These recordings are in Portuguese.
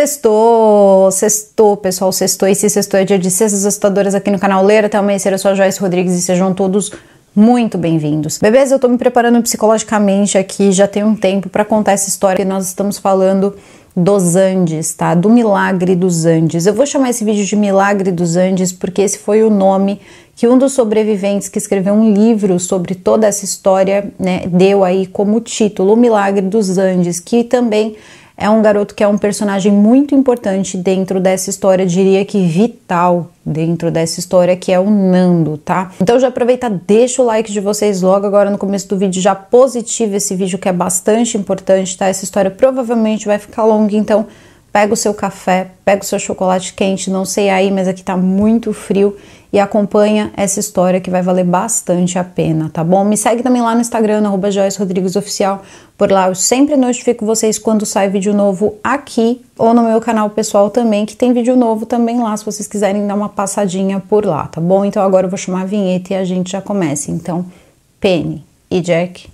Sextou, sextou, pessoal, sextou. se sextou é dia de sextas assustadoras aqui no canal Ler até amanhecer. Eu sou a Joyce Rodrigues e sejam todos muito bem-vindos. Bebês, eu tô me preparando psicologicamente aqui já tem um tempo para contar essa história que nós estamos falando dos Andes, tá? Do milagre dos Andes. Eu vou chamar esse vídeo de Milagre dos Andes porque esse foi o nome que um dos sobreviventes que escreveu um livro sobre toda essa história, né, deu aí como título, O Milagre dos Andes, que também é um garoto que é um personagem muito importante dentro dessa história, diria que vital dentro dessa história que é o Nando, tá? Então já aproveita, deixa o like de vocês logo agora no começo do vídeo, já positivo esse vídeo que é bastante importante, tá? Essa história provavelmente vai ficar longa, então pega o seu café, pega o seu chocolate quente, não sei aí, mas aqui tá muito frio e acompanha essa história que vai valer bastante a pena, tá bom? Me segue também lá no Instagram, arroba Joyce Rodrigues Oficial. Por lá eu sempre notifico vocês quando sai vídeo novo aqui ou no meu canal pessoal também, que tem vídeo novo também lá, se vocês quiserem dar uma passadinha por lá, tá bom? Então agora eu vou chamar a vinheta e a gente já começa. Então, Penny e Jack,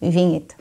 vinheta.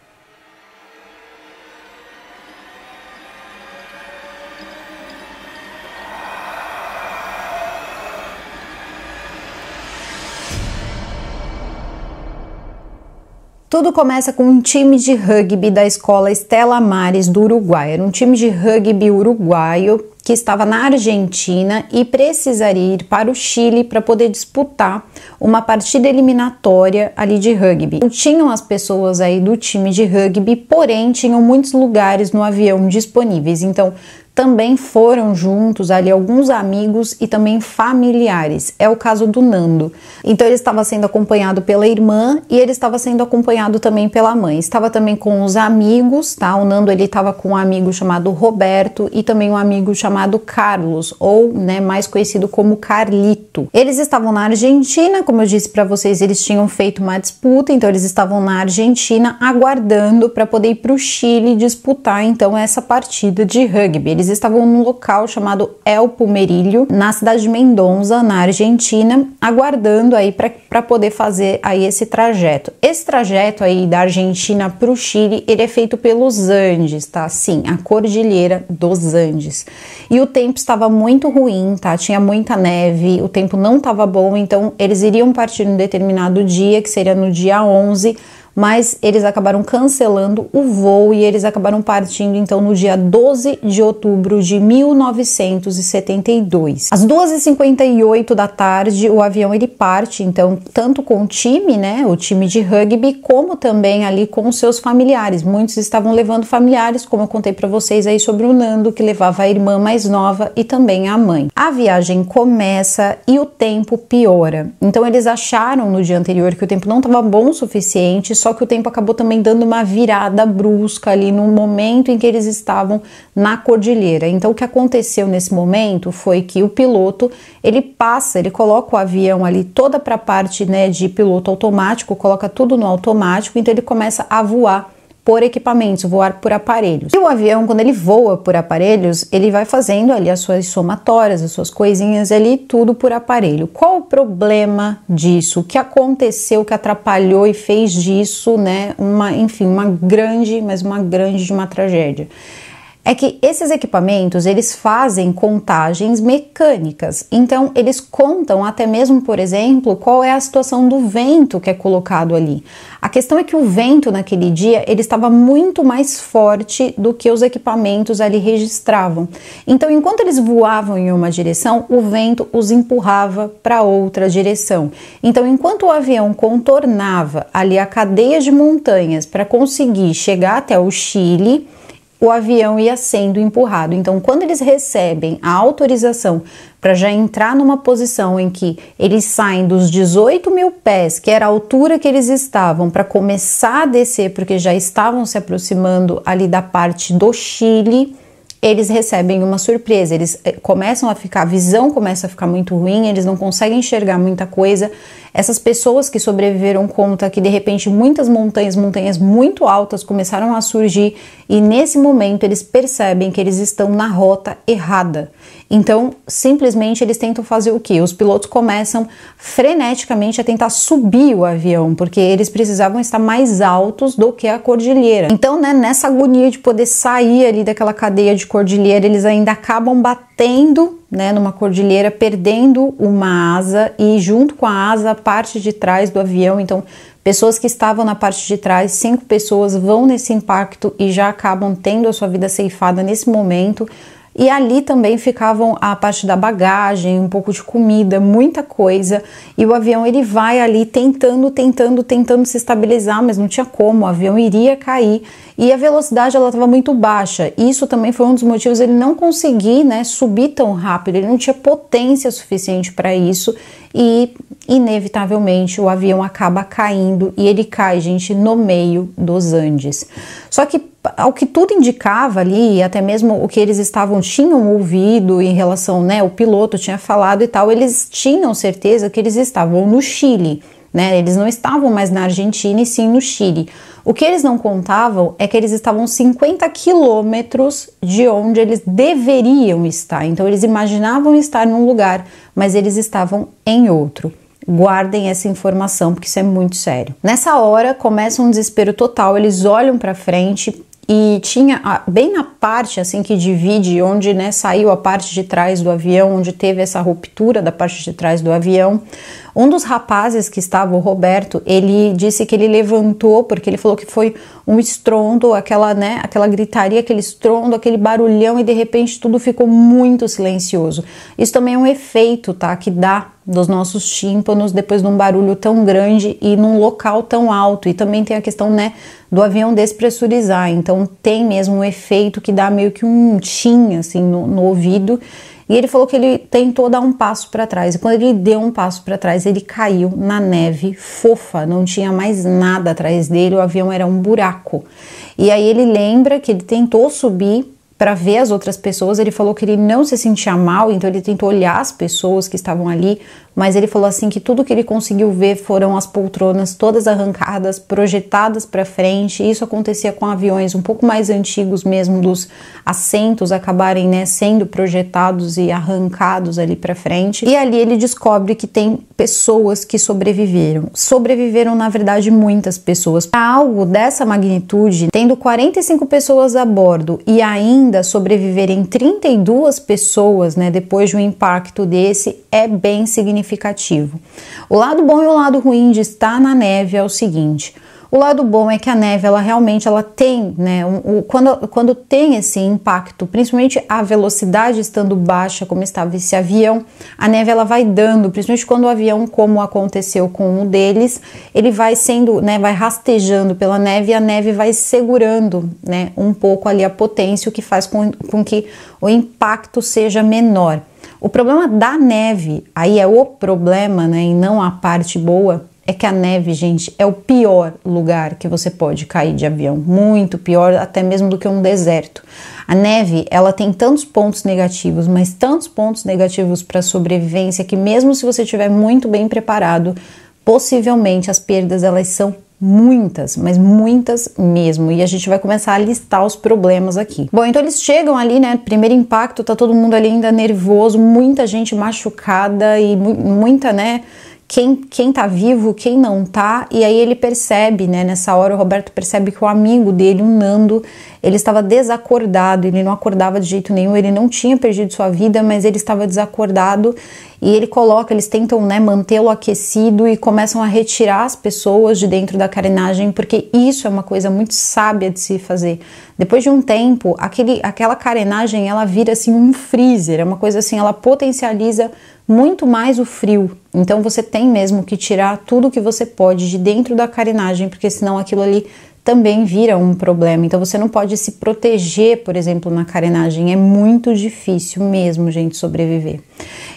Tudo começa com um time de rugby da escola Estela Mares do Uruguai. Era um time de rugby uruguaio que estava na Argentina e precisaria ir para o Chile para poder disputar uma partida eliminatória ali de rugby. Não tinham as pessoas aí do time de rugby, porém tinham muitos lugares no avião disponíveis. Então, também foram juntos ali alguns amigos e também familiares. É o caso do Nando. Então ele estava sendo acompanhado pela irmã e ele estava sendo acompanhado também pela mãe. Estava também com os amigos, tá? O Nando ele estava com um amigo chamado Roberto e também um amigo chamado Carlos, ou né, mais conhecido como Carlito. Eles estavam na Argentina, como eu disse para vocês, eles tinham feito uma disputa, então eles estavam na Argentina aguardando para poder ir para o Chile disputar então essa partida de rugby. Eles eles estavam num local chamado El Pumerilho, na cidade de Mendonça, na Argentina, aguardando aí para poder fazer aí esse trajeto. Esse trajeto aí da Argentina para o Chile, ele é feito pelos Andes, tá? Sim, a cordilheira dos Andes. E o tempo estava muito ruim, tá? Tinha muita neve, o tempo não estava bom, então eles iriam partir num determinado dia, que seria no dia 11 mas eles acabaram cancelando o voo e eles acabaram partindo então no dia 12 de outubro de 1972. Às 12 h 58 da tarde, o avião ele parte então tanto com o time, né, o time de rugby, como também ali com seus familiares. Muitos estavam levando familiares, como eu contei para vocês aí sobre o Nando que levava a irmã mais nova e também a mãe. A viagem começa e o tempo piora. Então eles acharam no dia anterior que o tempo não estava bom o suficiente, só só que o tempo acabou também dando uma virada brusca ali no momento em que eles estavam na cordilheira. Então o que aconteceu nesse momento foi que o piloto, ele passa, ele coloca o avião ali toda para a parte, né, de piloto automático, coloca tudo no automático, então ele começa a voar por equipamentos, voar por aparelhos. E o avião, quando ele voa por aparelhos, ele vai fazendo ali as suas somatórias, as suas coisinhas ali, tudo por aparelho. Qual o problema disso? O que aconteceu que atrapalhou e fez disso, né, uma, enfim, uma grande, mas uma grande de uma tragédia? é que esses equipamentos eles fazem contagens mecânicas, então eles contam até mesmo, por exemplo, qual é a situação do vento que é colocado ali. A questão é que o vento naquele dia ele estava muito mais forte do que os equipamentos ali registravam. Então, enquanto eles voavam em uma direção, o vento os empurrava para outra direção. Então, enquanto o avião contornava ali a cadeia de montanhas para conseguir chegar até o Chile, o avião ia sendo empurrado. Então, quando eles recebem a autorização para já entrar numa posição em que eles saem dos 18 mil pés, que era a altura que eles estavam, para começar a descer, porque já estavam se aproximando ali da parte do Chile, eles recebem uma surpresa. Eles eh, começam a ficar, a visão começa a ficar muito ruim, eles não conseguem enxergar muita coisa, essas pessoas que sobreviveram conta que de repente muitas montanhas, montanhas muito altas começaram a surgir e nesse momento eles percebem que eles estão na rota errada. Então, simplesmente eles tentam fazer o que? Os pilotos começam freneticamente a tentar subir o avião, porque eles precisavam estar mais altos do que a cordilheira. Então, né, nessa agonia de poder sair ali daquela cadeia de cordilheira, eles ainda acabam batendo tendo, né, numa cordilheira, perdendo uma asa e junto com a asa a parte de trás do avião. Então, pessoas que estavam na parte de trás, cinco pessoas vão nesse impacto e já acabam tendo a sua vida ceifada nesse momento. E ali também ficavam a parte da bagagem, um pouco de comida, muita coisa. E o avião ele vai ali tentando, tentando, tentando se estabilizar, mas não tinha como, o avião iria cair. E a velocidade ela estava muito baixa. Isso também foi um dos motivos ele não conseguir, né, subir tão rápido. Ele não tinha potência suficiente para isso e inevitavelmente o avião acaba caindo e ele cai, gente, no meio dos Andes. Só que ao que tudo indicava ali, até mesmo o que eles estavam tinham ouvido em relação, né, o piloto tinha falado e tal, eles tinham certeza que eles estavam no Chile né? Eles não estavam mais na Argentina e sim no Chile. O que eles não contavam é que eles estavam 50 quilômetros de onde eles deveriam estar. Então eles imaginavam estar num lugar, mas eles estavam em outro. Guardem essa informação porque isso é muito sério. Nessa hora começa um desespero total, eles olham para frente e tinha a, ah, bem na parte assim que divide onde né, saiu a parte de trás do avião, onde teve essa ruptura da parte de trás do avião. Um dos rapazes que estava, o Roberto, ele disse que ele levantou porque ele falou que foi um estrondo, aquela né, aquela gritaria, aquele estrondo, aquele barulhão e de repente tudo ficou muito silencioso. Isso também é um efeito, tá, que dá dos nossos tímpanos depois de um barulho tão grande e num local tão alto. E também tem a questão, né, do avião despressurizar. Então tem mesmo um efeito que dá meio que um tim assim no, no ouvido. E ele falou que ele tentou dar um passo para trás. E quando ele deu um passo para trás, ele caiu na neve fofa, não tinha mais nada atrás dele, o avião era um buraco. E aí ele lembra que ele tentou subir para ver as outras pessoas, ele falou que ele não se sentia mal, então ele tentou olhar as pessoas que estavam ali, mas ele falou assim que tudo que ele conseguiu ver foram as poltronas todas arrancadas, projetadas para frente. Isso acontecia com aviões um pouco mais antigos mesmo, dos assentos acabarem né, sendo projetados e arrancados ali para frente. E ali ele descobre que tem pessoas que sobreviveram. Sobreviveram na verdade muitas pessoas. Para algo dessa magnitude, tendo 45 pessoas a bordo e ainda sobreviverem 32 pessoas, né, depois de um impacto desse, é bem significativo significativo. O lado bom e o lado ruim de estar na neve é o seguinte: o lado bom é que a neve, ela realmente, ela tem, né, um, um, quando, quando tem esse impacto, principalmente a velocidade estando baixa, como estava esse avião, a neve ela vai dando, principalmente quando o avião, como aconteceu com um deles, ele vai sendo, né, vai rastejando pela neve e a neve vai segurando, né, um pouco ali a potência, o que faz com, com que o impacto seja menor. O problema da neve, aí é o problema, né, e não a parte boa, é que a neve, gente, é o pior lugar que você pode cair de avião, muito pior até mesmo do que um deserto. A neve, ela tem tantos pontos negativos, mas tantos pontos negativos para sobrevivência que mesmo se você estiver muito bem preparado, possivelmente as perdas elas são Muitas, mas muitas mesmo. E a gente vai começar a listar os problemas aqui. Bom, então eles chegam ali, né? Primeiro impacto, tá todo mundo ali ainda nervoso, muita gente machucada e mu muita, né? quem, quem tá vivo, quem não tá, e aí ele percebe, né, nessa hora o Roberto percebe que o amigo dele, o Nando, ele estava desacordado, ele não acordava de jeito nenhum, ele não tinha perdido sua vida, mas ele estava desacordado, e ele coloca, eles tentam, né, mantê-lo aquecido e começam a retirar as pessoas de dentro da carenagem, porque isso é uma coisa muito sábia de se fazer. Depois de um tempo, aquele, aquela carenagem, ela vira, assim, um freezer, é uma coisa assim, ela potencializa muito mais o frio. Então você tem mesmo que tirar tudo que você pode de dentro da carenagem, porque senão aquilo ali também vira um problema. Então você não pode se proteger, por exemplo, na carenagem. É muito difícil mesmo, gente, sobreviver.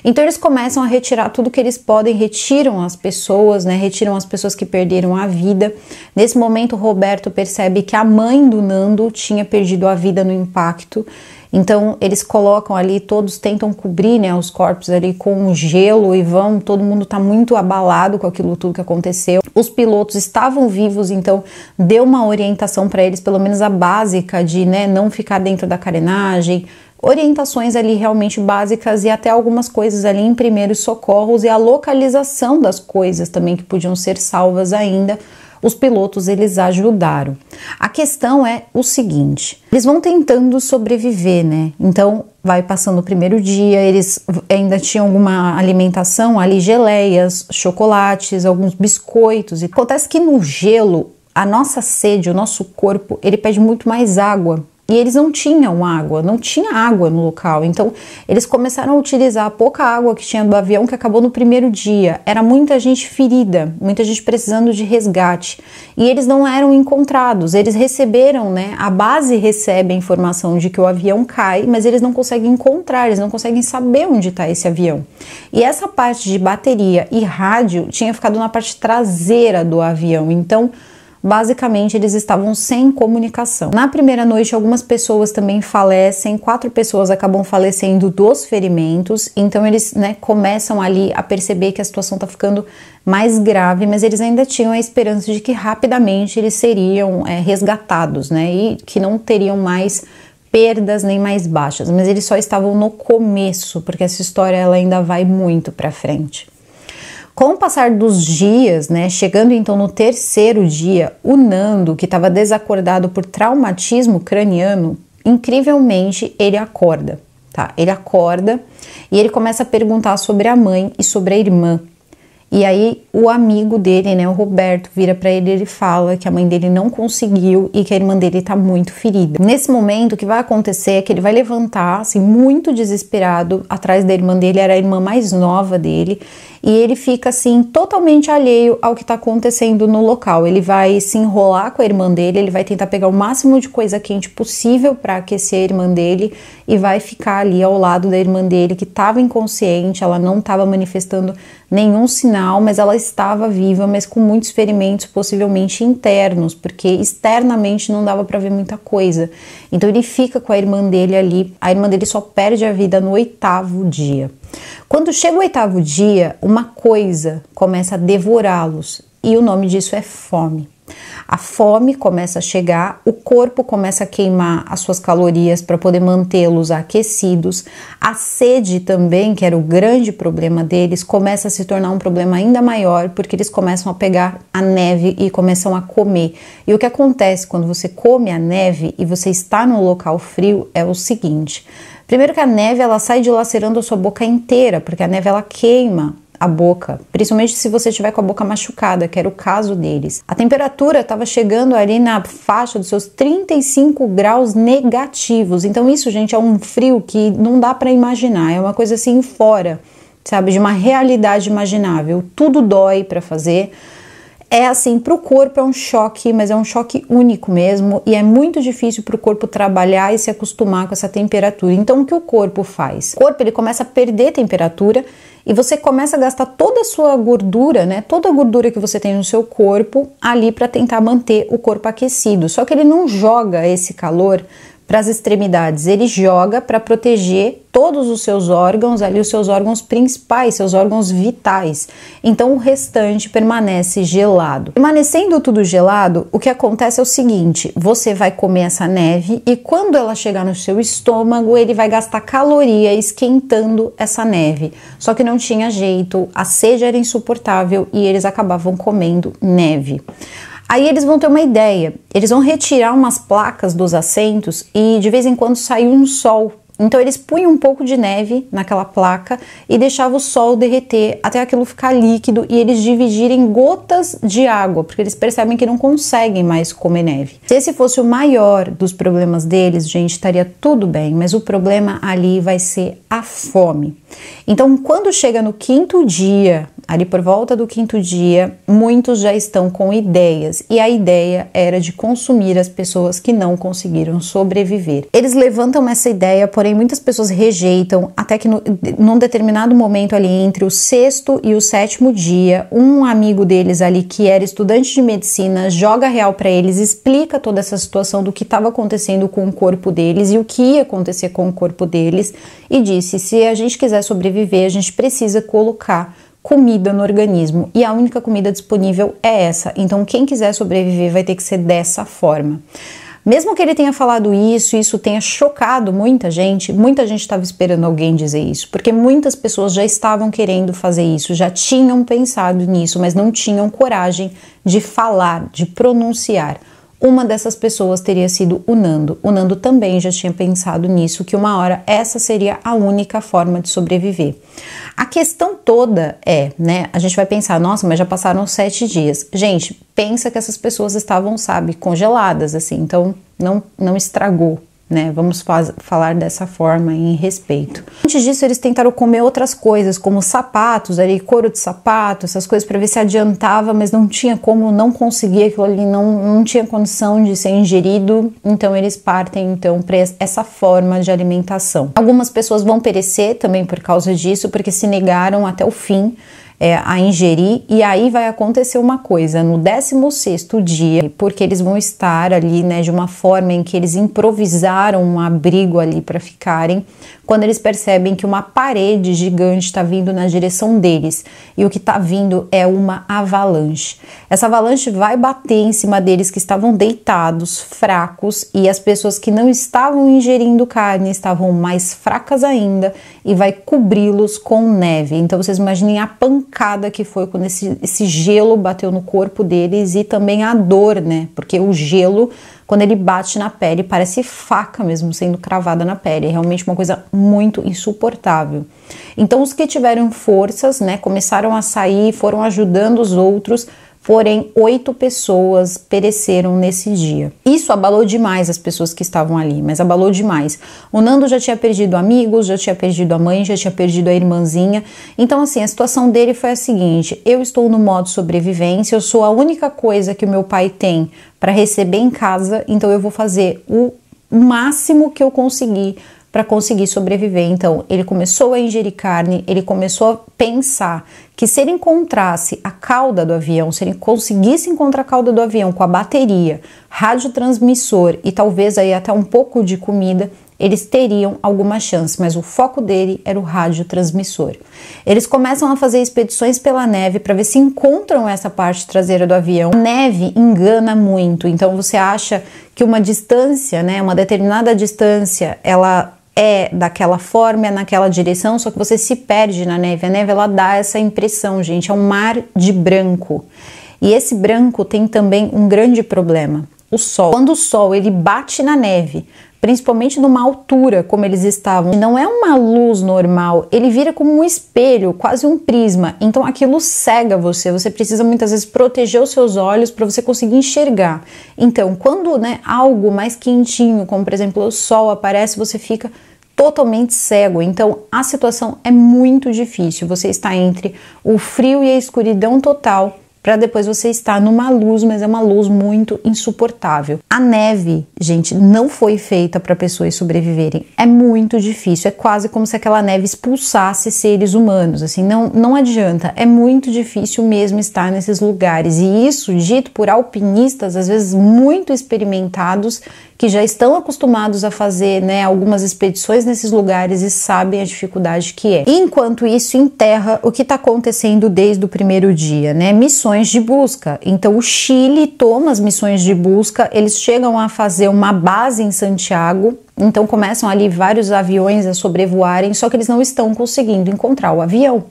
Então eles começam a retirar tudo que eles podem, retiram as pessoas, né? Retiram as pessoas que perderam a vida. Nesse momento, Roberto percebe que a mãe do Nando tinha perdido a vida no impacto então eles colocam ali, todos tentam cobrir né, os corpos ali com gelo e vão, todo mundo está muito abalado com aquilo tudo que aconteceu. Os pilotos estavam vivos, então deu uma orientação para eles, pelo menos a básica de né, não ficar dentro da carenagem, orientações ali realmente básicas e até algumas coisas ali em primeiros socorros e a localização das coisas também que podiam ser salvas ainda os pilotos eles ajudaram. A questão é o seguinte: eles vão tentando sobreviver, né? Então vai passando o primeiro dia, eles ainda tinham alguma alimentação ali, geleias, chocolates, alguns biscoitos. E acontece que no gelo a nossa sede, o nosso corpo, ele pede muito mais água e eles não tinham água, não tinha água no local. Então, eles começaram a utilizar a pouca água que tinha do avião, que acabou no primeiro dia. Era muita gente ferida, muita gente precisando de resgate. E eles não eram encontrados. Eles receberam, né? A base recebe a informação de que o avião cai, mas eles não conseguem encontrar, eles não conseguem saber onde está esse avião. E essa parte de bateria e rádio tinha ficado na parte traseira do avião. Então, Basicamente, eles estavam sem comunicação. Na primeira noite, algumas pessoas também falecem, quatro pessoas acabam falecendo dos ferimentos, então eles né, começam ali a perceber que a situação está ficando mais grave, mas eles ainda tinham a esperança de que rapidamente eles seriam é, resgatados, né? E que não teriam mais perdas nem mais baixas, mas eles só estavam no começo, porque essa história ela ainda vai muito para frente. Com o passar dos dias, né, chegando então no terceiro dia, o Nando, que estava desacordado por traumatismo craniano, incrivelmente ele acorda, tá? Ele acorda e ele começa a perguntar sobre a mãe e sobre a irmã. E aí o amigo dele, né, o Roberto, vira para ele e ele fala que a mãe dele não conseguiu e que a irmã dele tá muito ferida. Nesse momento, o que vai acontecer é que ele vai levantar, assim, muito desesperado, atrás da irmã dele, era a irmã mais nova dele, e ele fica assim totalmente alheio ao que tá acontecendo no local. Ele vai se enrolar com a irmã dele, ele vai tentar pegar o máximo de coisa quente possível para aquecer a irmã dele e vai ficar ali ao lado da irmã dele que estava inconsciente, ela não estava manifestando nenhum sinal final, mas ela estava viva, mas com muitos ferimentos possivelmente internos, porque externamente não dava para ver muita coisa. Então ele fica com a irmã dele ali. A irmã dele só perde a vida no oitavo dia. Quando chega o oitavo dia, uma coisa começa a devorá-los e o nome disso é fome. A fome começa a chegar, o corpo começa a queimar as suas calorias para poder mantê-los aquecidos, a sede também, que era o grande problema deles, começa a se tornar um problema ainda maior porque eles começam a pegar a neve e começam a comer. E o que acontece quando você come a neve e você está num local frio é o seguinte: primeiro que a neve ela sai dilacerando a sua boca inteira, porque a neve ela queima a boca, principalmente se você estiver com a boca machucada, que era o caso deles. A temperatura estava chegando ali na faixa dos seus 35 graus negativos. Então isso, gente, é um frio que não dá para imaginar, é uma coisa assim fora, sabe, de uma realidade imaginável. Tudo dói para fazer é assim, para o corpo é um choque, mas é um choque único mesmo, e é muito difícil para o corpo trabalhar e se acostumar com essa temperatura. Então, o que o corpo faz? O corpo ele começa a perder temperatura e você começa a gastar toda a sua gordura, né? Toda a gordura que você tem no seu corpo ali para tentar manter o corpo aquecido. Só que ele não joga esse calor para as extremidades, ele joga para proteger todos os seus órgãos, ali os seus órgãos principais, seus órgãos vitais. Então o restante permanece gelado. Permanecendo tudo gelado, o que acontece é o seguinte: você vai comer essa neve e quando ela chegar no seu estômago, ele vai gastar caloria esquentando essa neve. Só que não tinha jeito, a sede era insuportável e eles acabavam comendo neve. Aí eles vão ter uma ideia. Eles vão retirar umas placas dos assentos e de vez em quando saiu um sol. Então eles punham um pouco de neve naquela placa e deixavam o sol derreter até aquilo ficar líquido e eles dividirem gotas de água, porque eles percebem que não conseguem mais comer neve. Se esse fosse o maior dos problemas deles, gente, estaria tudo bem, mas o problema ali vai ser a fome. Então, quando chega no quinto dia, ali por volta do quinto dia, muitos já estão com ideias e a ideia era de consumir as pessoas que não conseguiram sobreviver. Eles levantam essa ideia, porém muitas pessoas rejeitam, até que no, num determinado momento ali entre o sexto e o sétimo dia, um amigo deles ali que era estudante de medicina joga real para eles, explica toda essa situação do que estava acontecendo com o corpo deles e o que ia acontecer com o corpo deles e disse: se a gente quiser quiser sobreviver, a gente precisa colocar comida no organismo e a única comida disponível é essa. Então, quem quiser sobreviver vai ter que ser dessa forma. Mesmo que ele tenha falado isso, isso tenha chocado muita gente, muita gente estava esperando alguém dizer isso, porque muitas pessoas já estavam querendo fazer isso, já tinham pensado nisso, mas não tinham coragem de falar, de pronunciar. Uma dessas pessoas teria sido o Nando. O Nando também já tinha pensado nisso, que uma hora essa seria a única forma de sobreviver. A questão toda é, né? A gente vai pensar, nossa, mas já passaram sete dias. Gente, pensa que essas pessoas estavam, sabe, congeladas, assim, então não, não estragou né? Vamos falar dessa forma em respeito. Antes disso, eles tentaram comer outras coisas, como sapatos, ali couro de sapato, essas coisas para ver se adiantava, mas não tinha como, não conseguia aquilo ali, não, não tinha condição de ser ingerido. Então eles partem então para essa forma de alimentação. Algumas pessoas vão perecer também por causa disso, porque se negaram até o fim é, a ingerir, e aí vai acontecer uma coisa: no 16 dia, porque eles vão estar ali né, de uma forma em que eles improvisaram um abrigo ali para ficarem, quando eles percebem que uma parede gigante está vindo na direção deles e o que está vindo é uma avalanche. Essa avalanche vai bater em cima deles que estavam deitados, fracos e as pessoas que não estavam ingerindo carne estavam mais fracas ainda e vai cobri-los com neve. Então vocês imaginem a pancada que foi quando esse, esse gelo bateu no corpo deles e também a dor, né? Porque o gelo quando ele bate na pele, parece faca mesmo sendo cravada na pele. É realmente uma coisa muito insuportável. Então, os que tiveram forças, né, começaram a sair, foram ajudando os outros Porém, oito pessoas pereceram nesse dia. Isso abalou demais as pessoas que estavam ali, mas abalou demais. O Nando já tinha perdido amigos, já tinha perdido a mãe, já tinha perdido a irmãzinha. Então, assim, a situação dele foi a seguinte: eu estou no modo sobrevivência, eu sou a única coisa que o meu pai tem para receber em casa, então eu vou fazer o máximo que eu conseguir para conseguir sobreviver. Então, ele começou a ingerir carne, ele começou a pensar que se ele encontrasse a cauda do avião, se ele conseguisse encontrar a cauda do avião com a bateria, radiotransmissor e talvez aí até um pouco de comida, eles teriam alguma chance, mas o foco dele era o radiotransmissor. Eles começam a fazer expedições pela neve para ver se encontram essa parte traseira do avião. A neve engana muito, então você acha que uma distância, né, uma determinada distância, ela é daquela forma, é naquela direção, só que você se perde na neve. A neve ela dá essa impressão, gente, é um mar de branco. E esse branco tem também um grande problema, o sol. Quando o sol ele bate na neve, principalmente numa altura como eles estavam. Não é uma luz normal, ele vira como um espelho, quase um prisma. Então aquilo cega você, você precisa muitas vezes proteger os seus olhos para você conseguir enxergar. Então, quando, né, algo mais quentinho, como por exemplo, o sol aparece, você fica totalmente cego. Então, a situação é muito difícil. Você está entre o frio e a escuridão total para depois você estar numa luz, mas é uma luz muito insuportável. A neve, gente, não foi feita para pessoas sobreviverem. É muito difícil, é quase como se aquela neve expulsasse seres humanos, assim, não não adianta. É muito difícil mesmo estar nesses lugares. E isso dito por alpinistas às vezes muito experimentados que já estão acostumados a fazer né, algumas expedições nesses lugares e sabem a dificuldade que é. Enquanto isso, em terra, o que está acontecendo desde o primeiro dia, né? Missões de busca. Então, o Chile toma as missões de busca, eles chegam a fazer uma base em Santiago, então começam ali vários aviões a sobrevoarem, só que eles não estão conseguindo encontrar o avião.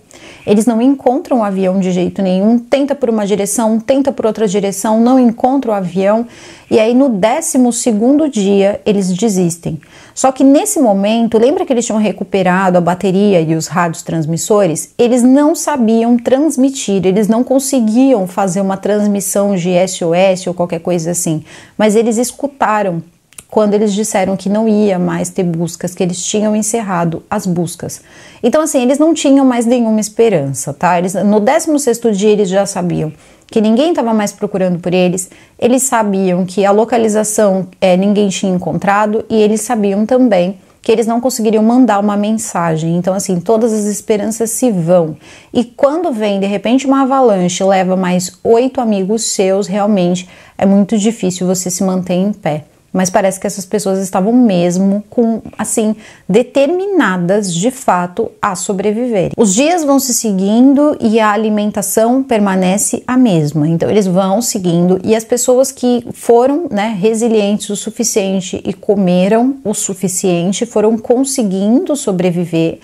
Eles não encontram o avião de jeito nenhum, tenta por uma direção, tenta por outra direção, não encontram o avião e aí no décimo segundo dia eles desistem. Só que nesse momento, lembra que eles tinham recuperado a bateria e os rádios transmissores? Eles não sabiam transmitir, eles não conseguiam fazer uma transmissão de SOS ou qualquer coisa assim, mas eles escutaram quando eles disseram que não ia mais ter buscas, que eles tinham encerrado as buscas. Então, assim, eles não tinham mais nenhuma esperança, tá? Eles, no 16 dia eles já sabiam que ninguém estava mais procurando por eles, eles sabiam que a localização é, ninguém tinha encontrado e eles sabiam também que eles não conseguiriam mandar uma mensagem. Então, assim, todas as esperanças se vão. E quando vem, de repente, uma avalanche, leva mais oito amigos seus, realmente é muito difícil você se manter em pé. Mas parece que essas pessoas estavam mesmo com, assim, determinadas de fato a sobreviverem. Os dias vão se seguindo e a alimentação permanece a mesma. Então eles vão seguindo e as pessoas que foram, né, resilientes o suficiente e comeram o suficiente foram conseguindo sobreviver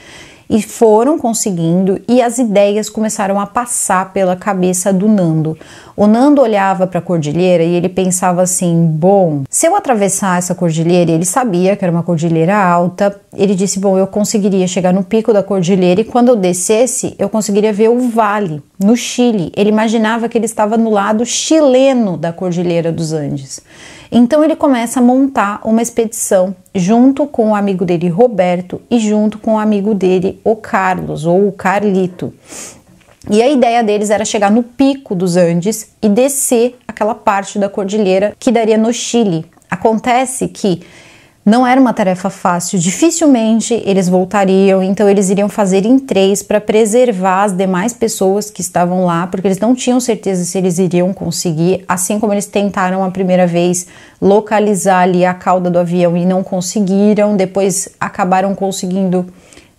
e foram conseguindo e as ideias começaram a passar pela cabeça do Nando. O Nando olhava para a cordilheira e ele pensava assim: "Bom, se eu atravessar essa cordilheira, ele sabia que era uma cordilheira alta. Ele disse: "Bom, eu conseguiria chegar no pico da cordilheira e quando eu descesse, eu conseguiria ver o vale no Chile". Ele imaginava que ele estava no lado chileno da cordilheira dos Andes. Então ele começa a montar uma expedição junto com o amigo dele Roberto e junto com o amigo dele o Carlos ou o Carlito. E a ideia deles era chegar no pico dos Andes e descer aquela parte da cordilheira que daria no Chile. Acontece que não era uma tarefa fácil, dificilmente eles voltariam, então eles iriam fazer em três para preservar as demais pessoas que estavam lá, porque eles não tinham certeza se eles iriam conseguir, assim como eles tentaram a primeira vez localizar ali a cauda do avião e não conseguiram, depois acabaram conseguindo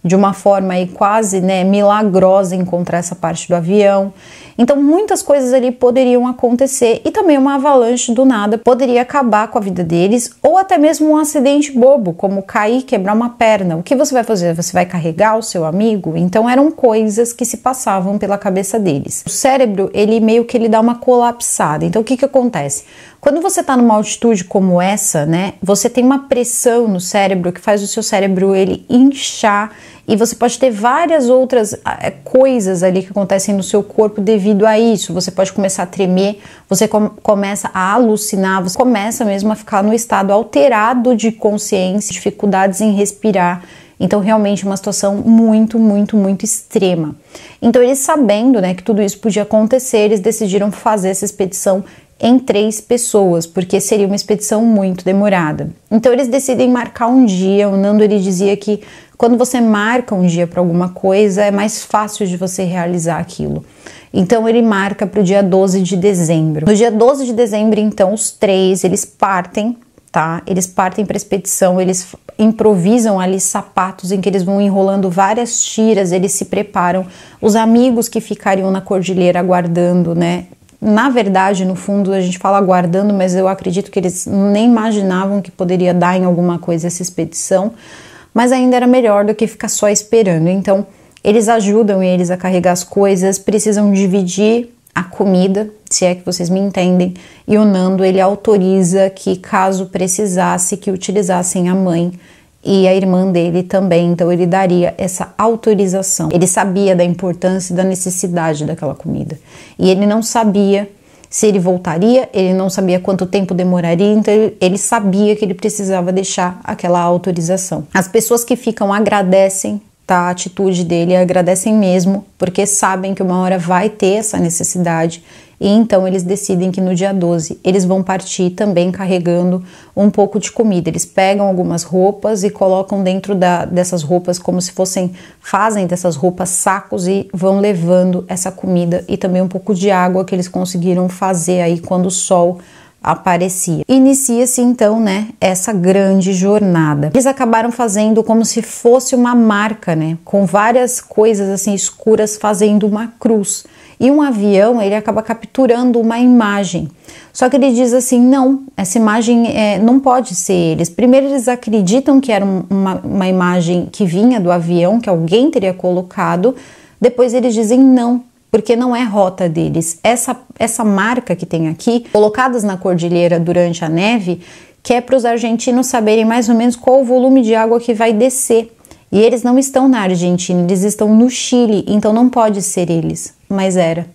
de uma forma aí quase né, milagrosa encontrar essa parte do avião. Então, muitas coisas ali poderiam acontecer e também uma avalanche do nada poderia acabar com a vida deles, ou até mesmo um acidente bobo, como cair, quebrar uma perna. O que você vai fazer? Você vai carregar o seu amigo? Então, eram coisas que se passavam pela cabeça deles. O cérebro, ele meio que ele dá uma colapsada. Então, o que, que acontece? Quando você está numa altitude como essa, né, você tem uma pressão no cérebro que faz o seu cérebro ele inchar e você pode ter várias outras é, coisas ali que acontecem no seu corpo devido a isso. Você pode começar a tremer, você com começa a alucinar, você começa mesmo a ficar no estado alterado de consciência, dificuldades em respirar. Então, realmente é uma situação muito, muito, muito extrema. Então, eles sabendo né, que tudo isso podia acontecer, eles decidiram fazer essa expedição em três pessoas, porque seria uma expedição muito demorada. Então eles decidem marcar um dia. O Nando ele dizia que quando você marca um dia para alguma coisa, é mais fácil de você realizar aquilo. Então ele marca para o dia 12 de dezembro. No dia 12 de dezembro, então, os três eles partem, tá? Eles partem para a expedição, eles improvisam ali sapatos em que eles vão enrolando várias tiras, eles se preparam. Os amigos que ficariam na cordilheira aguardando, né, na verdade, no fundo, a gente fala aguardando, mas eu acredito que eles nem imaginavam que poderia dar em alguma coisa essa expedição, mas ainda era melhor do que ficar só esperando. Então, eles ajudam eles a carregar as coisas, precisam dividir a comida, se é que vocês me entendem, e o Nando ele autoriza que, caso precisasse, que utilizassem a mãe e a irmã dele também, então ele daria essa autorização. Ele sabia da importância e da necessidade daquela comida e ele não sabia se ele voltaria, ele não sabia quanto tempo demoraria, então ele sabia que ele precisava deixar aquela autorização. As pessoas que ficam agradecem tá, a atitude dele, agradecem mesmo, porque sabem que uma hora vai ter essa necessidade e então eles decidem que no dia 12 eles vão partir também carregando um pouco de comida. Eles pegam algumas roupas e colocam dentro da, dessas roupas como se fossem, fazem dessas roupas sacos e vão levando essa comida e também um pouco de água que eles conseguiram fazer aí quando o sol aparecia. Inicia-se então, né, essa grande jornada. Eles acabaram fazendo como se fosse uma marca, né, com várias coisas assim escuras fazendo uma cruz. E um avião, ele acaba capturando uma imagem. Só que ele diz assim: não, essa imagem é, não pode ser eles. Primeiro, eles acreditam que era uma, uma imagem que vinha do avião, que alguém teria colocado. Depois, eles dizem: não, porque não é rota deles. Essa, essa marca que tem aqui, colocadas na cordilheira durante a neve, que é para os argentinos saberem mais ou menos qual o volume de água que vai descer. E eles não estão na Argentina, eles estão no Chile, então não pode ser eles, mas era.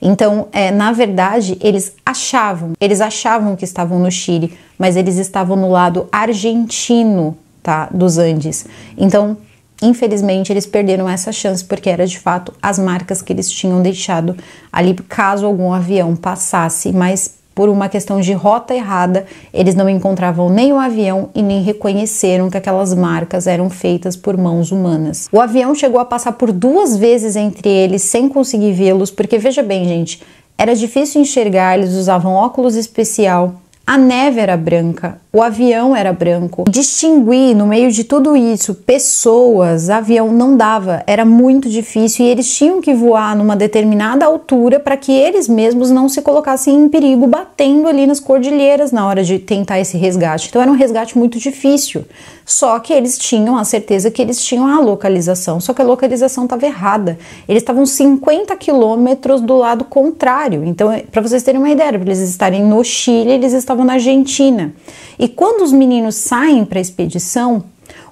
Então, é, na verdade, eles achavam, eles achavam que estavam no Chile, mas eles estavam no lado argentino, tá, dos Andes. Então, infelizmente, eles perderam essa chance porque era de fato as marcas que eles tinham deixado ali caso algum avião passasse, mas por uma questão de rota errada, eles não encontravam nem o avião e nem reconheceram que aquelas marcas eram feitas por mãos humanas. O avião chegou a passar por duas vezes entre eles sem conseguir vê-los, porque veja bem, gente, era difícil enxergar, eles usavam óculos especial a neve era branca, o avião era branco. Distinguir no meio de tudo isso pessoas, avião não dava, era muito difícil e eles tinham que voar numa determinada altura para que eles mesmos não se colocassem em perigo batendo ali nas cordilheiras na hora de tentar esse resgate. Então era um resgate muito difícil. Só que eles tinham a certeza que eles tinham a localização, só que a localização estava errada. Eles estavam 50 quilômetros do lado contrário. Então, para vocês terem uma ideia, para eles estarem no Chile, eles estavam estavam na Argentina. E quando os meninos saem para a expedição,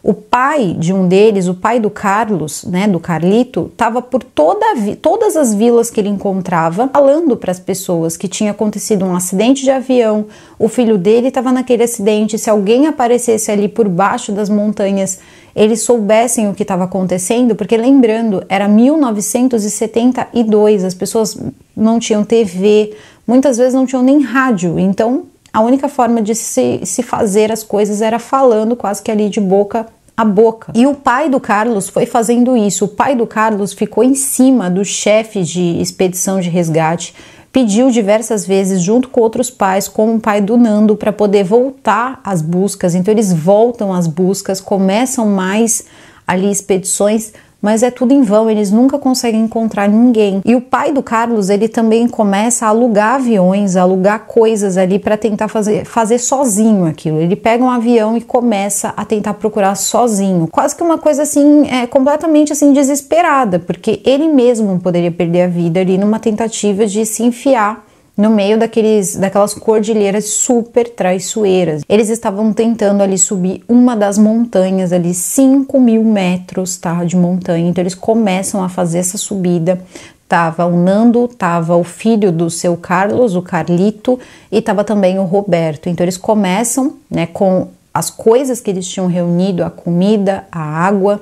o pai de um deles, o pai do Carlos, né, do Carlito, estava por toda todas as vilas que ele encontrava, falando para as pessoas que tinha acontecido um acidente de avião, o filho dele estava naquele acidente, se alguém aparecesse ali por baixo das montanhas, eles soubessem o que estava acontecendo, porque lembrando, era 1972, as pessoas não tinham TV, muitas vezes não tinham nem rádio, então a única forma de se, se fazer as coisas era falando quase que ali de boca a boca. E o pai do Carlos foi fazendo isso. O pai do Carlos ficou em cima do chefe de expedição de resgate, pediu diversas vezes junto com outros pais, como o pai do Nando, para poder voltar às buscas. Então eles voltam às buscas, começam mais ali expedições mas é tudo em vão, eles nunca conseguem encontrar ninguém. E o pai do Carlos, ele também começa a alugar aviões, a alugar coisas ali para tentar fazer, fazer sozinho aquilo. Ele pega um avião e começa a tentar procurar sozinho. Quase que uma coisa assim, é, completamente assim desesperada, porque ele mesmo poderia perder a vida ali numa tentativa de se enfiar no meio daqueles, daquelas cordilheiras super traiçoeiras. Eles estavam tentando ali subir uma das montanhas ali, 5 mil metros tá, de montanha. Então eles começam a fazer essa subida. Tava o Nando, tava o filho do seu Carlos, o Carlito, e tava também o Roberto. Então eles começam, né, com as coisas que eles tinham reunido, a comida, a água.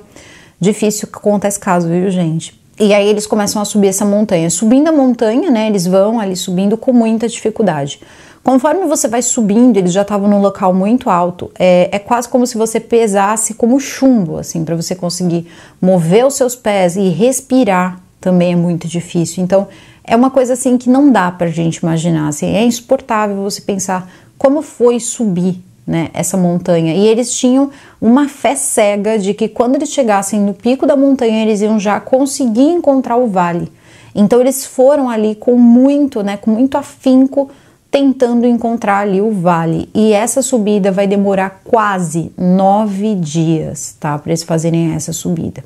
Difícil que conta esse caso, viu, gente? E aí eles começam a subir essa montanha. Subindo a montanha, né, eles vão ali subindo com muita dificuldade. Conforme você vai subindo, eles já estavam num local muito alto, é, é, quase como se você pesasse como chumbo, assim, para você conseguir mover os seus pés e respirar também é muito difícil. Então, é uma coisa assim que não dá para a gente imaginar, assim, é insuportável você pensar como foi subir né, essa montanha. E eles tinham uma fé cega de que quando eles chegassem no pico da montanha, eles iam já conseguir encontrar o vale. Então eles foram ali com muito, né, com muito afinco tentando encontrar ali o vale. E essa subida vai demorar quase nove dias, tá? Para eles fazerem essa subida.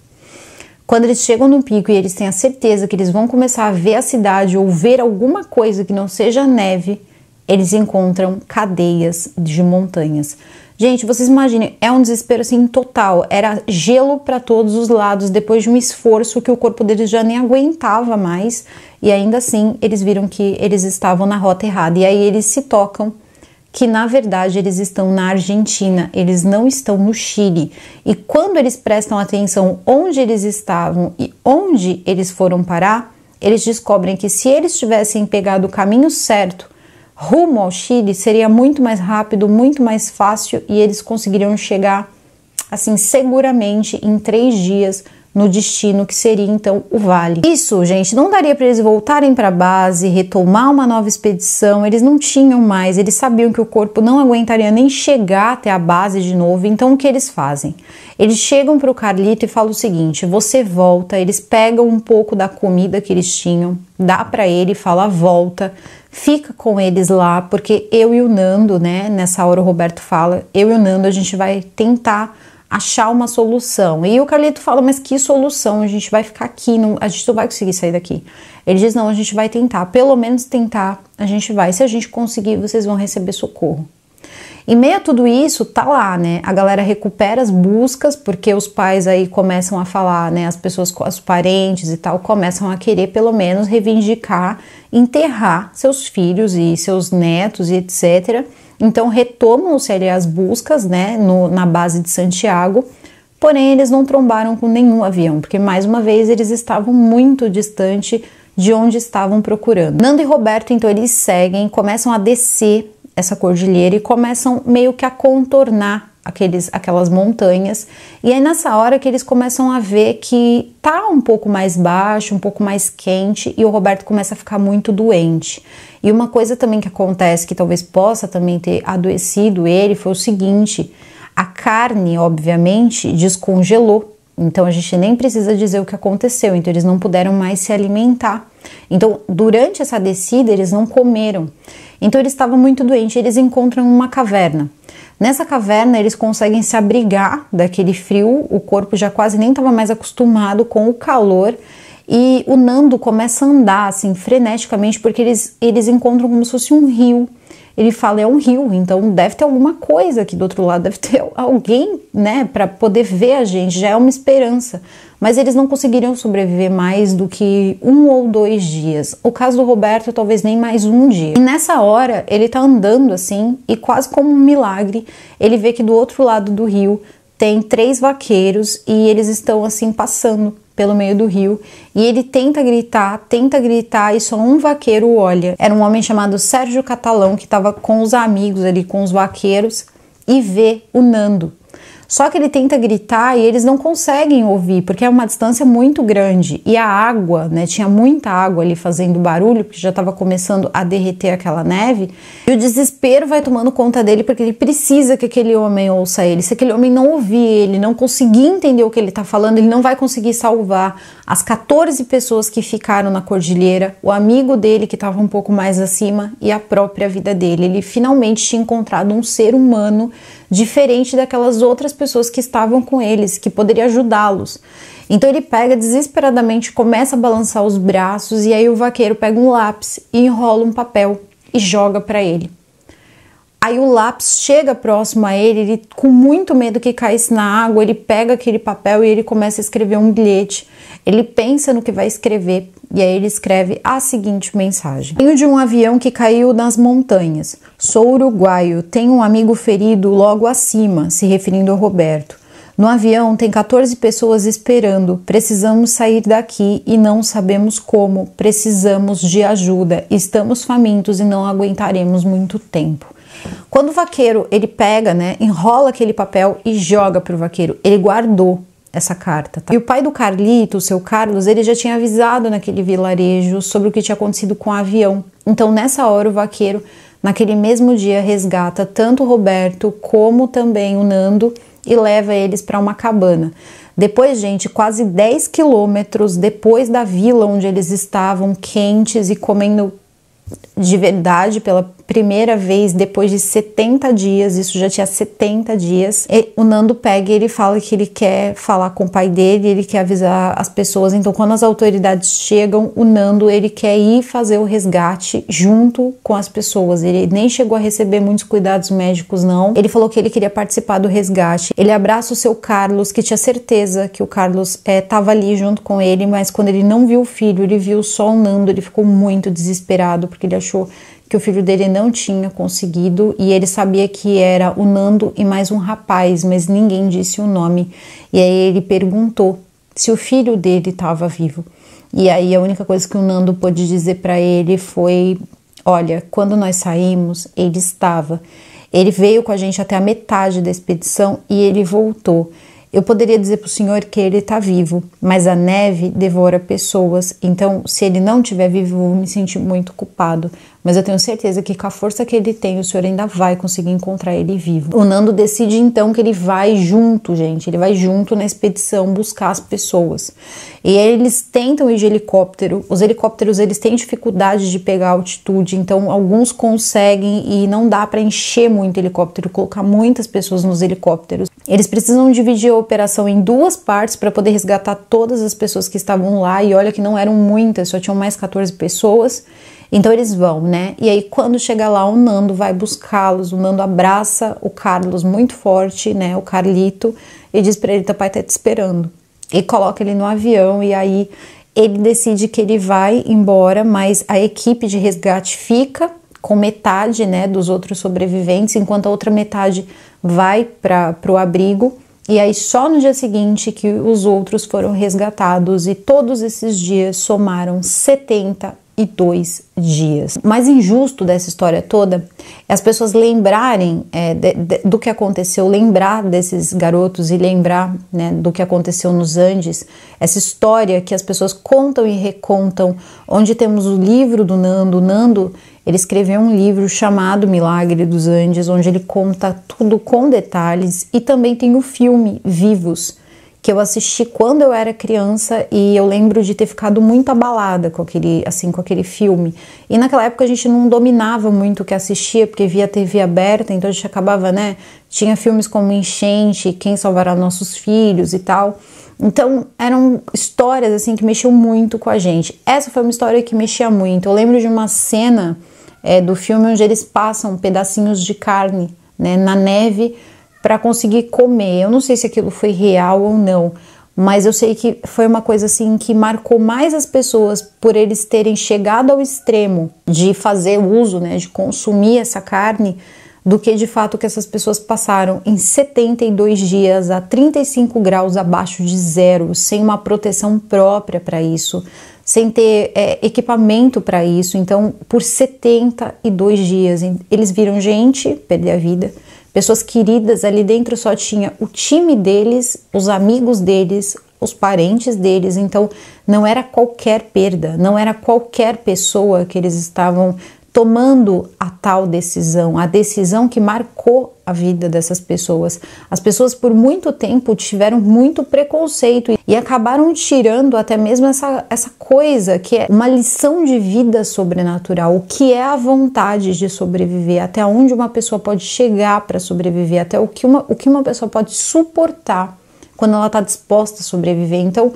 Quando eles chegam no pico e eles têm a certeza que eles vão começar a ver a cidade ou ver alguma coisa que não seja neve, eles encontram cadeias de montanhas. Gente, vocês imaginem, é um desespero assim total. Era gelo para todos os lados, depois de um esforço que o corpo deles já nem aguentava mais. E ainda assim, eles viram que eles estavam na rota errada. E aí eles se tocam que na verdade eles estão na Argentina, eles não estão no Chile. E quando eles prestam atenção onde eles estavam e onde eles foram parar, eles descobrem que se eles tivessem pegado o caminho certo, rumo ao Chile seria muito mais rápido, muito mais fácil e eles conseguiriam chegar assim seguramente em três dias no destino que seria então o vale. Isso, gente, não daria para eles voltarem para a base, retomar uma nova expedição, eles não tinham mais, eles sabiam que o corpo não aguentaria nem chegar até a base de novo, então o que eles fazem? Eles chegam para o Carlito e falam o seguinte: você volta, eles pegam um pouco da comida que eles tinham, dá para ele e fala volta, fica com eles lá, porque eu e o Nando, né, nessa hora o Roberto fala, eu e o Nando a gente vai tentar achar uma solução. E o Carlito fala, mas que solução? A gente vai ficar aqui, não, a gente não vai conseguir sair daqui. Ele diz, não, a gente vai tentar, pelo menos tentar, a gente vai. Se a gente conseguir, vocês vão receber socorro. Em meio a tudo isso, tá lá, né? A galera recupera as buscas, porque os pais aí começam a falar, né? As pessoas, os parentes e tal, começam a querer pelo menos reivindicar, enterrar seus filhos e seus netos e etc. Então retomam-se ali as buscas, né? No, na base de Santiago. Porém, eles não trombaram com nenhum avião, porque mais uma vez eles estavam muito distante de onde estavam procurando. Nando e Roberto, então, eles seguem, começam a descer essa cordilheira e começam meio que a contornar aqueles, aquelas montanhas. E é nessa hora que eles começam a ver que tá um pouco mais baixo, um pouco mais quente, e o Roberto começa a ficar muito doente. E uma coisa também que acontece, que talvez possa também ter adoecido ele, foi o seguinte: a carne, obviamente, descongelou. Então a gente nem precisa dizer o que aconteceu. Então eles não puderam mais se alimentar. Então, durante essa descida, eles não comeram. Então eles estavam muito doentes, eles encontram uma caverna. Nessa caverna eles conseguem se abrigar daquele frio, o corpo já quase nem estava mais acostumado com o calor. E o Nando começa a andar assim freneticamente porque eles, eles encontram como se fosse um rio. Ele fala é um rio, então deve ter alguma coisa aqui do outro lado, deve ter alguém, né, para poder ver a gente. Já é uma esperança mas eles não conseguiriam sobreviver mais do que um ou dois dias. O caso do Roberto, talvez nem mais um dia. E nessa hora, ele tá andando assim e quase como um milagre, ele vê que do outro lado do rio tem três vaqueiros e eles estão assim passando pelo meio do rio e ele tenta gritar, tenta gritar e só um vaqueiro olha. Era um homem chamado Sérgio Catalão que estava com os amigos ali, com os vaqueiros e vê o Nando só que ele tenta gritar e eles não conseguem ouvir, porque é uma distância muito grande. E a água, né? Tinha muita água ali fazendo barulho, porque já estava começando a derreter aquela neve. E o desespero vai tomando conta dele, porque ele precisa que aquele homem ouça ele. Se aquele homem não ouvir ele, não conseguir entender o que ele está falando, ele não vai conseguir salvar as 14 pessoas que ficaram na cordilheira, o amigo dele que estava um pouco mais acima e a própria vida dele. Ele finalmente tinha encontrado um ser humano diferente daquelas outras pessoas que estavam com eles, que poderia ajudá-los. Então ele pega desesperadamente, começa a balançar os braços e aí o vaqueiro pega um lápis e enrola um papel e joga para ele. Aí o lápis chega próximo a ele, ele com muito medo que caísse na água, ele pega aquele papel e ele começa a escrever um bilhete. Ele pensa no que vai escrever e aí ele escreve a seguinte mensagem: Venho de um avião que caiu nas montanhas. Sou uruguaio, tenho um amigo ferido logo acima, se referindo ao Roberto. No avião tem 14 pessoas esperando. Precisamos sair daqui e não sabemos como. Precisamos de ajuda. Estamos famintos e não aguentaremos muito tempo. Quando o vaqueiro ele pega, né, enrola aquele papel e joga para o vaqueiro, ele guardou essa carta. Tá? E o pai do Carlito, o seu Carlos, ele já tinha avisado naquele vilarejo sobre o que tinha acontecido com o avião. Então, nessa hora, o vaqueiro, naquele mesmo dia, resgata tanto o Roberto como também o Nando e leva eles para uma cabana. Depois, gente, quase 10 quilômetros depois da vila onde eles estavam, quentes e comendo de verdade pela primeira vez depois de 70 dias, isso já tinha 70 dias. E o Nando pega e ele fala que ele quer falar com o pai dele, ele quer avisar as pessoas. Então, quando as autoridades chegam, o Nando ele quer ir fazer o resgate junto com as pessoas. Ele nem chegou a receber muitos cuidados médicos, não. Ele falou que ele queria participar do resgate. Ele abraça o seu Carlos, que tinha certeza que o Carlos estava é, ali junto com ele, mas quando ele não viu o filho, ele viu só o Nando, ele ficou muito desesperado porque ele achou que o filho dele não tinha conseguido e ele sabia que era o Nando e mais um rapaz, mas ninguém disse o nome. E aí ele perguntou se o filho dele estava vivo. E aí a única coisa que o Nando pôde dizer para ele foi: "Olha, quando nós saímos, ele estava. Ele veio com a gente até a metade da expedição e ele voltou." Eu poderia dizer para o senhor que ele está vivo, mas a neve devora pessoas, então se ele não estiver vivo, eu vou me sentir muito culpado mas eu tenho certeza que com a força que ele tem, o senhor ainda vai conseguir encontrar ele vivo. O Nando decide então que ele vai junto, gente, ele vai junto na expedição buscar as pessoas. E aí eles tentam ir de helicóptero. Os helicópteros eles têm dificuldade de pegar altitude, então alguns conseguem e não dá para encher muito helicóptero, colocar muitas pessoas nos helicópteros. Eles precisam dividir a operação em duas partes para poder resgatar todas as pessoas que estavam lá e olha que não eram muitas, só tinham mais 14 pessoas. Então eles vão, né? E aí quando chega lá, o Nando vai buscá-los. O Nando abraça o Carlos muito forte, né? O Carlito, e diz para ele: teu pai tá te esperando. E coloca ele no avião, e aí ele decide que ele vai embora, mas a equipe de resgate fica com metade, né, dos outros sobreviventes, enquanto a outra metade vai para o abrigo. E aí só no dia seguinte que os outros foram resgatados e todos esses dias somaram 70 42 dias. Mais injusto dessa história toda é as pessoas lembrarem é, de, de, do que aconteceu, lembrar desses garotos e lembrar né, do que aconteceu nos Andes, essa história que as pessoas contam e recontam, onde temos o livro do Nando. O Nando ele escreveu um livro chamado Milagre dos Andes, onde ele conta tudo com detalhes e também tem o filme Vivos que eu assisti quando eu era criança e eu lembro de ter ficado muito abalada com aquele, assim, com aquele filme. E naquela época a gente não dominava muito o que assistia, porque via TV aberta, então a gente acabava, né? Tinha filmes como Enchente, Quem Salvará Nossos Filhos e tal. Então, eram histórias assim que mexiam muito com a gente. Essa foi uma história que mexia muito. Eu lembro de uma cena é, do filme onde eles passam pedacinhos de carne né, na neve para conseguir comer. Eu não sei se aquilo foi real ou não, mas eu sei que foi uma coisa assim que marcou mais as pessoas por eles terem chegado ao extremo de fazer uso, né, de consumir essa carne, do que de fato que essas pessoas passaram em 72 dias a 35 graus abaixo de zero, sem uma proteção própria para isso, sem ter é, equipamento para isso. Então, por 72 dias, eles viram gente perder a vida pessoas queridas ali dentro só tinha o time deles, os amigos deles, os parentes deles. Então, não era qualquer perda, não era qualquer pessoa que eles estavam tomando a tal decisão, a decisão que marcou a vida dessas pessoas. As pessoas por muito tempo tiveram muito preconceito e acabaram tirando até mesmo essa, essa coisa que é uma lição de vida sobrenatural, o que é a vontade de sobreviver, até onde uma pessoa pode chegar para sobreviver, até o que, uma, o que uma pessoa pode suportar quando ela está disposta a sobreviver. Então,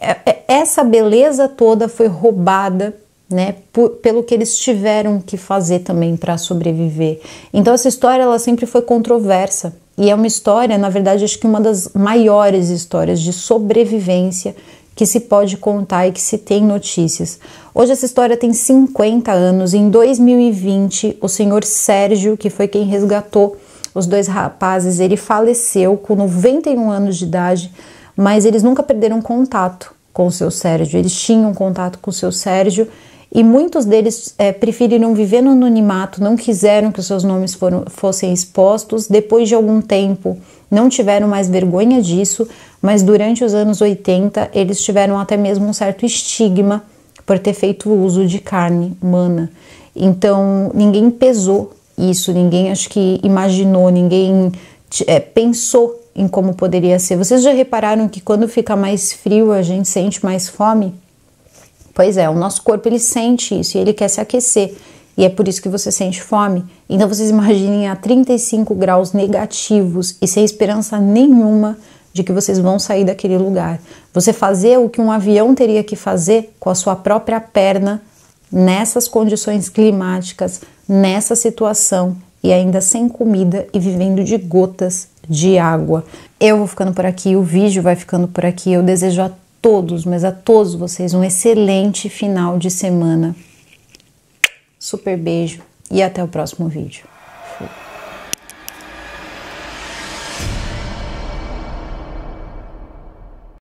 é, é, essa beleza toda foi roubada né? Por, pelo que eles tiveram que fazer também para sobreviver. Então essa história ela sempre foi controversa e é uma história, na verdade, acho que uma das maiores histórias de sobrevivência que se pode contar e que se tem notícias. Hoje essa história tem 50 anos. Em 2020, o senhor Sérgio, que foi quem resgatou os dois rapazes, ele faleceu com 91 anos de idade, mas eles nunca perderam contato com o seu Sérgio. Eles tinham contato com o seu Sérgio e muitos deles é, preferiram viver no anonimato, não quiseram que os seus nomes foram, fossem expostos. Depois de algum tempo, não tiveram mais vergonha disso, mas durante os anos 80 eles tiveram até mesmo um certo estigma por ter feito uso de carne humana. Então ninguém pesou isso, ninguém acho que imaginou, ninguém é, pensou em como poderia ser. Vocês já repararam que quando fica mais frio a gente sente mais fome? Pois é, o nosso corpo ele sente isso e ele quer se aquecer. E é por isso que você sente fome. Então vocês imaginem a 35 graus negativos e sem esperança nenhuma de que vocês vão sair daquele lugar. Você fazer o que um avião teria que fazer com a sua própria perna nessas condições climáticas, nessa situação e ainda sem comida e vivendo de gotas de água. Eu vou ficando por aqui, o vídeo vai ficando por aqui. Eu desejo a todos, mas a todos vocês, um excelente final de semana. Super beijo e até o próximo vídeo.